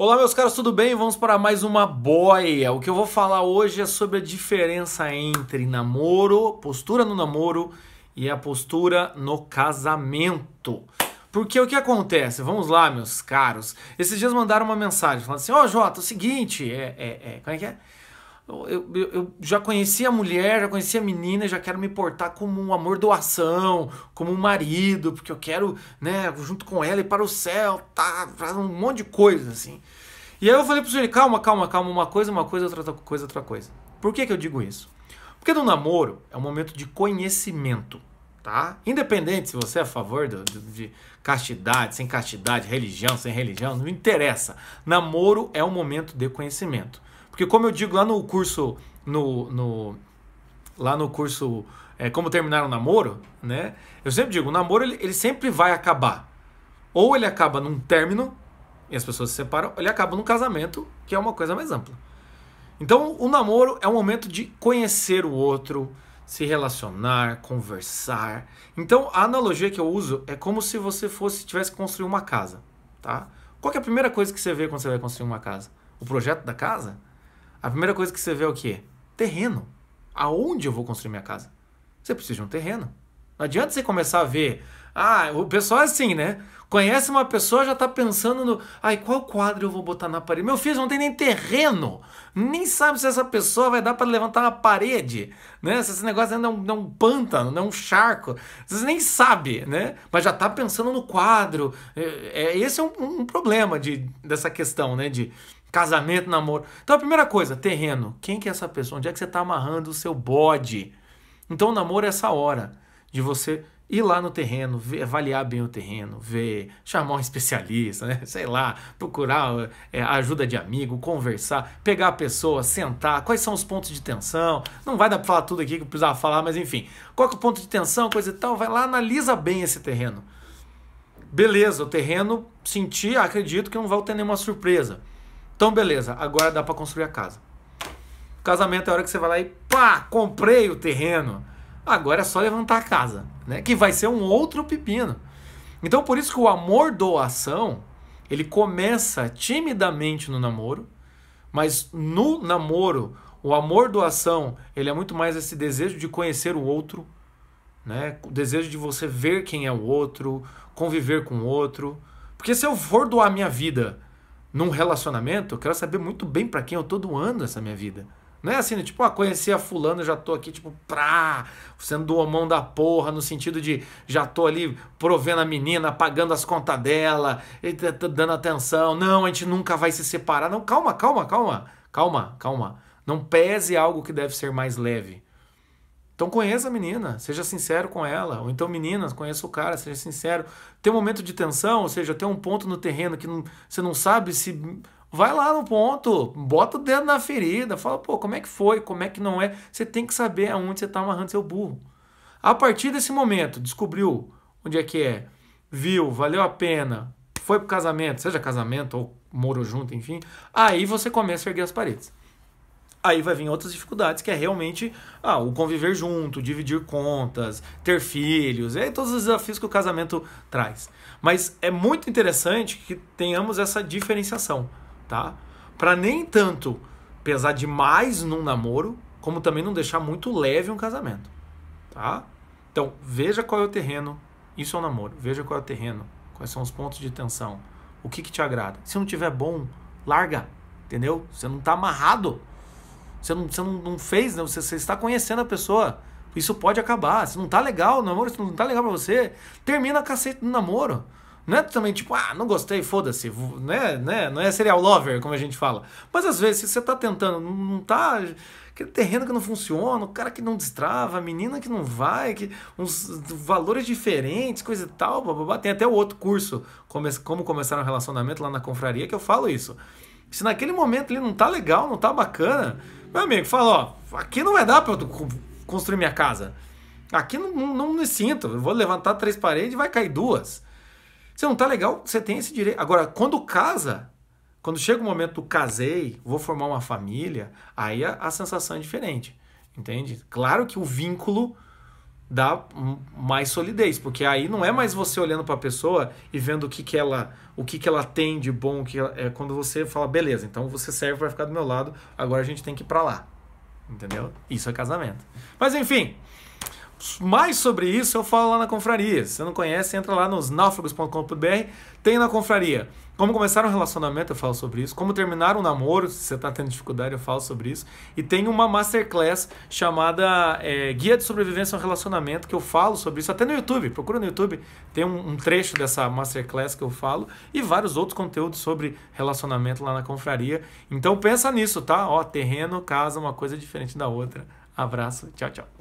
Olá, meus caros, tudo bem? Vamos para mais uma boia. O que eu vou falar hoje é sobre a diferença entre namoro, postura no namoro e a postura no casamento. Porque o que acontece? Vamos lá, meus caros. Esses dias mandaram uma mensagem falando assim: Ó, oh, Jota, é o seguinte, é, é, é. Como é que é? eu, eu, eu, já conheci a mulher, já conheci a menina, já quero me portar como um amor doação, como um marido, porque eu quero, né, junto com ela ir para o céu, tá, um monte de coisa, assim. E aí eu falei pro senhor, calma, calma, calma, uma coisa, uma coisa, outra coisa, outra coisa. Por que que eu digo isso? Porque no namoro é um momento de conhecimento, tá? Independente se você é a favor do, de castidade, sem castidade, religião, sem religião, não interessa. Namoro é um momento de conhecimento. Porque como eu digo lá no curso, no, no lá no curso é, Como Terminar um Namoro, né? Eu sempre digo, o namoro ele, ele sempre vai acabar. Ou ele acaba num término, e as pessoas se separam, ou ele acaba num casamento, que é uma coisa mais ampla. Então, o namoro é um momento de conhecer o outro, se relacionar, conversar. Então, a analogia que eu uso é como se você fosse tivesse que construir uma casa, tá? Qual é a primeira coisa que você vê quando você vai construir uma casa? O projeto da casa? a primeira coisa que você vê é o quê? Terreno. Aonde eu vou construir minha casa? Você precisa de um terreno. Não adianta você começar a ver. Ah, o pessoal é assim, né? Conhece uma pessoa, já tá pensando no. Ai, qual quadro eu vou botar na parede? Meu filho não tem nem terreno. Nem sabe se essa pessoa vai dar para levantar uma parede. Né? Se esse negócio ainda é um, é um pântano, não é um charco. Vocês nem sabe, né? Mas já tá pensando no quadro. É, é esse é um, um problema de, dessa questão, né? De, Casamento, namoro. Então a primeira coisa, terreno. Quem que é essa pessoa? Onde é que você está amarrando o seu bode? Então o namoro é essa hora de você ir lá no terreno, ver, avaliar bem o terreno, ver, chamar um especialista, né? sei lá, procurar é, ajuda de amigo, conversar, pegar a pessoa, sentar, quais são os pontos de tensão, não vai dar para falar tudo aqui que eu precisava falar, mas enfim, qual é o ponto de tensão, coisa e tal, vai lá, analisa bem esse terreno. Beleza, o terreno, senti, acredito que não vai ter nenhuma surpresa. Então, beleza, agora dá para construir a casa. Casamento é a hora que você vai lá e pá, comprei o terreno. Agora é só levantar a casa, né? Que vai ser um outro pepino. Então, por isso que o amor doação, ele começa timidamente no namoro, mas no namoro, o amor doação, ele é muito mais esse desejo de conhecer o outro, né? O desejo de você ver quem é o outro, conviver com o outro. Porque se eu for doar minha vida num relacionamento, eu quero saber muito bem para quem eu tô doando essa minha vida. Não é assim, né? tipo, ah, conheci a fulana, já tô aqui, tipo, pra, sendo do homão da porra, no sentido de já tô ali provendo a menina, pagando as contas dela, dando atenção, não, a gente nunca vai se separar. Não, calma, calma, calma, calma, calma. Não pese algo que deve ser mais leve. Então conheça a menina, seja sincero com ela. Ou então, meninas, conheça o cara, seja sincero. Tem um momento de tensão, ou seja, tem um ponto no terreno que não, você não sabe se. Vai lá no ponto, bota o dedo na ferida, fala, pô, como é que foi, como é que não é. Você tem que saber aonde você está amarrando seu burro. A partir desse momento, descobriu onde é que é, viu, valeu a pena, foi pro casamento, seja casamento ou morou junto, enfim. Aí você começa a erguer as paredes aí vai vir outras dificuldades que é realmente ah, o conviver junto, dividir contas, ter filhos, é todos os desafios que o casamento traz. Mas é muito interessante que tenhamos essa diferenciação, tá? Para nem tanto pesar demais num namoro, como também não deixar muito leve um casamento, tá? Então, veja qual é o terreno, isso é um namoro, veja qual é o terreno, quais são os pontos de tensão, o que, que te agrada. Se não tiver bom, larga, entendeu? Você não está amarrado. Você não, você não, não fez, né? você, você está conhecendo a pessoa. Isso pode acabar. Se não tá legal o namoro, se não tá legal para você, termina a cacete do namoro. Não é também tipo, ah, não gostei, foda-se. Né, né? Não é serial lover, como a gente fala. Mas às vezes, se você tá tentando, não tá. Aquele terreno que não funciona, o cara que não destrava, a menina que não vai, que uns valores diferentes, coisa e tal, bababá. Tem até o outro curso, como começar um relacionamento lá na confraria, que eu falo isso. Se naquele momento ele não tá legal, não tá bacana, meu amigo, fala, ó, aqui não vai dar para eu construir minha casa. Aqui não, não, não me sinto, eu vou levantar três paredes e vai cair duas. Se não tá legal, você tem esse direito. Agora, quando casa, quando chega o momento do casei, vou formar uma família, aí a, a sensação é diferente, entende? Claro que o vínculo dá mais solidez, porque aí não é mais você olhando para a pessoa e vendo o que, que ela o que, que ela tem de bom, que ela, é quando você fala, beleza, então você serve para ficar do meu lado, agora a gente tem que ir para lá. Entendeu? Isso é casamento. Mas enfim, mais sobre isso eu falo lá na confraria. Se você não conhece, entra lá nos náufragos.com.br, tem na confraria. Como começar um relacionamento, eu falo sobre isso. Como terminar um namoro, se você está tendo dificuldade, eu falo sobre isso. E tem uma masterclass chamada é, Guia de Sobrevivência ao Relacionamento, que eu falo sobre isso até no YouTube. Procura no YouTube, tem um, um trecho dessa masterclass que eu falo e vários outros conteúdos sobre relacionamento lá na confraria. Então pensa nisso, tá? Ó, terreno, casa, uma coisa diferente da outra. Abraço, tchau, tchau.